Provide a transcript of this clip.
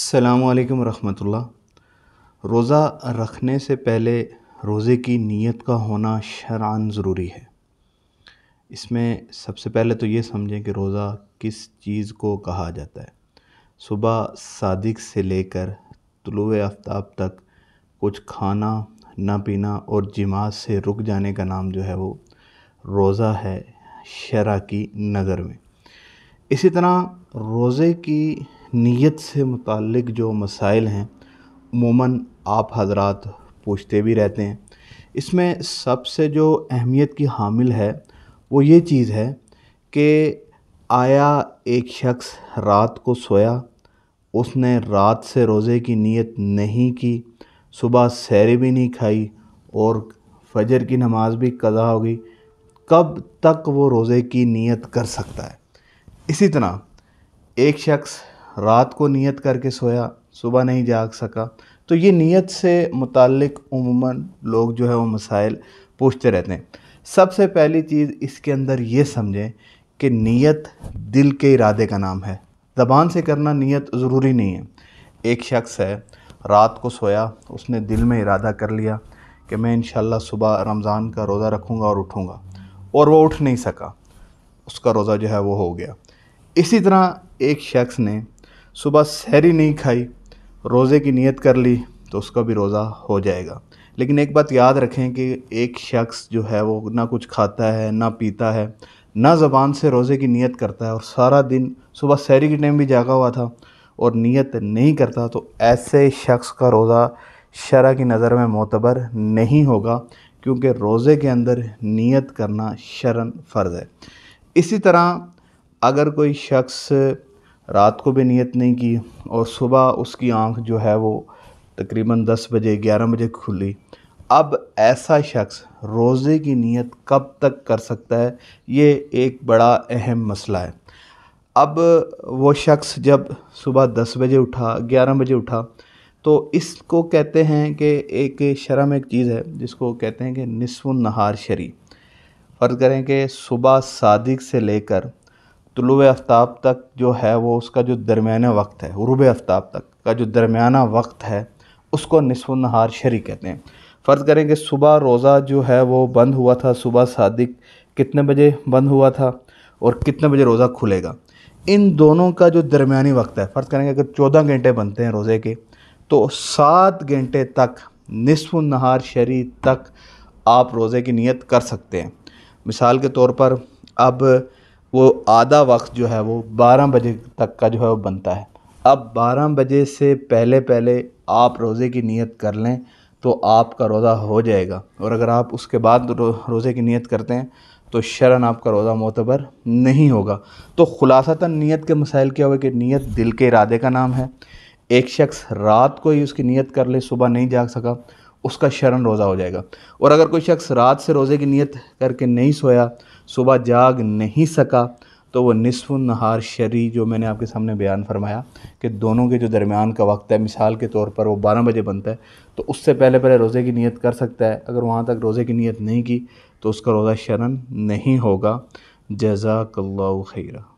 السلام علیکم ورحمۃ اللہ روزہ رکھنے سے پہلے روزے کی نیت کا ہونا شرعان ضروری ہے اس میں سب سے پہلے تو یہ سمجھیں کہ روزہ کس چیز کو کہا جاتا ہے صبح صادق سے لے کر طلوع آفتاب تک کچھ کھانا نہ پینا اور جماعت سے رک جانے کا نام جو ہے وہ روزہ ہے شرع کی نظر میں اسی طرح روزے کی نیت سے متعلق جو مسائل ہیں عموماً آپ حضرات پوچھتے بھی رہتے ہیں اس میں سب سے جو اہمیت کی حامل ہے وہ یہ چیز ہے کہ آیا ایک شخص رات کو سویا اس نے رات سے روزے کی نیت نہیں کی صبح سیرے بھی نہیں کھائی اور فجر کی نماز بھی قضا ہو گئی کب تک وہ روزے کی نیت کر سکتا ہے اسی طرح ایک شخص رات کو نیت کر کے سویا صبح نہیں جاگ سکا تو یہ نیت سے متعلق عموماً لوگ جو ہے وہ مسائل پوچھتے رہتے ہیں سب سے پہلی چیز اس کے اندر یہ سمجھیں کہ نیت دل کے ارادے کا نام ہے زبان سے کرنا نیت ضروری نہیں ہے ایک شخص ہے رات کو سویا اس نے دل میں ارادہ کر لیا کہ میں انشاءاللہ صبح رمضان کا روزہ رکھوں گا اور اٹھوں گا اور وہ اٹھ نہیں سکا اس کا روزہ جو ہے وہ ہو گیا اسی طرح ایک شخص نے صبح سحری نہیں کھائی روزے کی نیت کر لی تو اس کا بھی روزہ ہو جائے گا لیکن ایک بات یاد رکھیں کہ ایک شخص جو ہے وہ نہ کچھ کھاتا ہے نہ پیتا ہے نہ زبان سے روزے کی نیت کرتا ہے اور سارا دن صبح سحری کے ٹائم بھی جاگا ہوا تھا اور نیت نہیں کرتا تو ایسے شخص کا روزہ شرع کی نظر میں معتبر نہیں ہوگا کیونکہ روزے کے اندر نیت کرنا شرن فرض ہے اسی طرح اگر کوئی شخص رات کو بھی نیت نہیں کی اور صبح اس کی آنکھ جو ہے وہ تقریباً دس بجے گیارہ بجے کھلی اب ایسا شخص روزے کی نیت کب تک کر سکتا ہے یہ ایک بڑا اہم مسئلہ ہے اب وہ شخص جب صبح دس بجے اٹھا گیارہ بجے اٹھا تو اس کو کہتے ہیں کہ ایک شرم ایک چیز ہے جس کو کہتے ہیں کہ نصف النہار شریع فرض کریں کہ صبح صادق سے لے کر طلوع آفتاب تک جو ہے وہ اس کا جو درمیانہ وقت ہے غروب آفتاب تک کا جو درمیانہ وقت ہے اس کو نصف النہار نہار شری کہتے ہیں فرض کریں کہ صبح روزہ جو ہے وہ بند ہوا تھا صبح صادق کتنے بجے بند ہوا تھا اور کتنے بجے روزہ کھلے گا ان دونوں کا جو درمیانی وقت ہے فرض کریں کہ اگر چودہ گھنٹے بنتے ہیں روزے کے تو سات گھنٹے تک نصف النہار نہار تک آپ روزے کی نیت کر سکتے ہیں مثال کے طور پر اب وہ آدھا وقت جو ہے وہ بارہ بجے تک کا جو ہے وہ بنتا ہے اب بارہ بجے سے پہلے پہلے آپ روزے کی نیت کر لیں تو آپ کا روزہ ہو جائے گا اور اگر آپ اس کے بعد روزے کی نیت کرتے ہیں تو شرن آپ کا روزہ معتبر نہیں ہوگا تو خلاصاً نیت کے مسائل کیا ہوئے کہ نیت دل کے ارادے کا نام ہے ایک شخص رات کو ہی اس کی نیت کر لے صبح نہیں جاگ سکا اس کا شرن روزہ ہو جائے گا اور اگر کوئی شخص رات سے روزے کی نیت کر کے نہیں سویا صبح جاگ نہیں سکا تو وہ نصف نہار شرح جو میں نے آپ کے سامنے بیان فرمایا کہ دونوں کے جو درمیان کا وقت ہے مثال کے طور پر وہ بارہ بجے بنتا ہے تو اس سے پہلے پہلے روزے کی نیت کر سکتا ہے اگر وہاں تک روزے کی نیت نہیں کی تو اس کا روزہ شرن نہیں ہوگا جزاک اللہ خیرہ